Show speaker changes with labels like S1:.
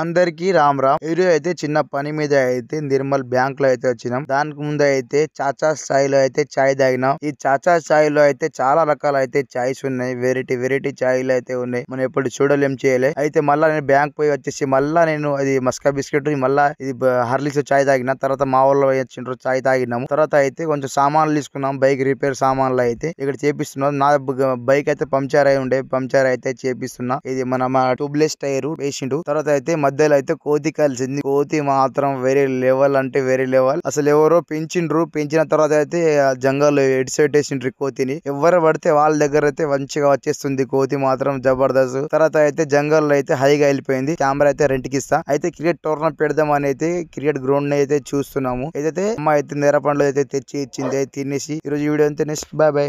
S1: అందరికీ రామ్ రామ్ వీడియో అయితే చిన్న పని మీద అయితే నిర్మల్ బ్యాంక్ లో అయితే వచ్చినాం దానికి ముందు అయితే చాచా స్థాయిలో లో అయితే ఛాయ్ తాగినాం ఈ చాచా స్థాయిలో లో అయితే చాలా రకాల అయితే ఛాయ్స్ ఉన్నాయి వెరైటీ వెరైటీ ఛాయ్లు అయితే ఉన్నాయి మనం ఎప్పుడు చూడలేం చేయలే అయితే మళ్ళా నేను బ్యాంక్ పోయి వచ్చేసి మళ్ళా నేను అది మస్కా బిస్కెట్ మళ్ళా ఇది హర్లిక్స్ ఛాయ్ తాగిన తర్వాత మా ఊళ్ళో వచ్చిండ్రు ఛాయ్ తాగినాము తర్వాత అయితే కొంచెం సామాన్లు తీసుకున్నాం బైక్ రిపేర్ సామాన్లు అయితే ఇక్కడ చేపిస్తున్నాం నా బైక్ అయితే పంక్చర్ అయి ఉండే పంచర్ అయితే చేపిస్తున్నా ఇది మన ట్యూబ్లెస్ టైర్ పేషెంట్ తర్వాత అయితే మధ్యలో అయితే కోతి కలిసింది కోతి మాత్రం వెరీ లెవెల్ అంటే వెరీ లెవెల్ అసలు ఎవరో పెంచిండ్రు పెంచిన తర్వాత అయితే జంగల్ ఎడిసెట్టేసిండ్రు కోతిని ఎవరు పడితే వాళ్ళ దగ్గర అయితే మంచిగా వచ్చేస్తుంది కోతి మాత్రం జబర్దస్త్ తర్వాత అయితే జంగల్ అయితే హైగా వెళ్ళిపోయింది కెమెరా అయితే రెంట్ ఇస్తా అయితే క్రికెట్ టోర్నమెంట్ పెడదాం అని అయితే క్రికెట్ గ్రౌండ్ అయితే చూస్తున్నాము ఏదైతే అమ్మ అయితే నేర పండ్లు అయితే తెచ్చి ఇచ్చింది తినేసి ఈ రోజు వీడియో అంతే నెక్స్ట్ బాయ్ బాయ్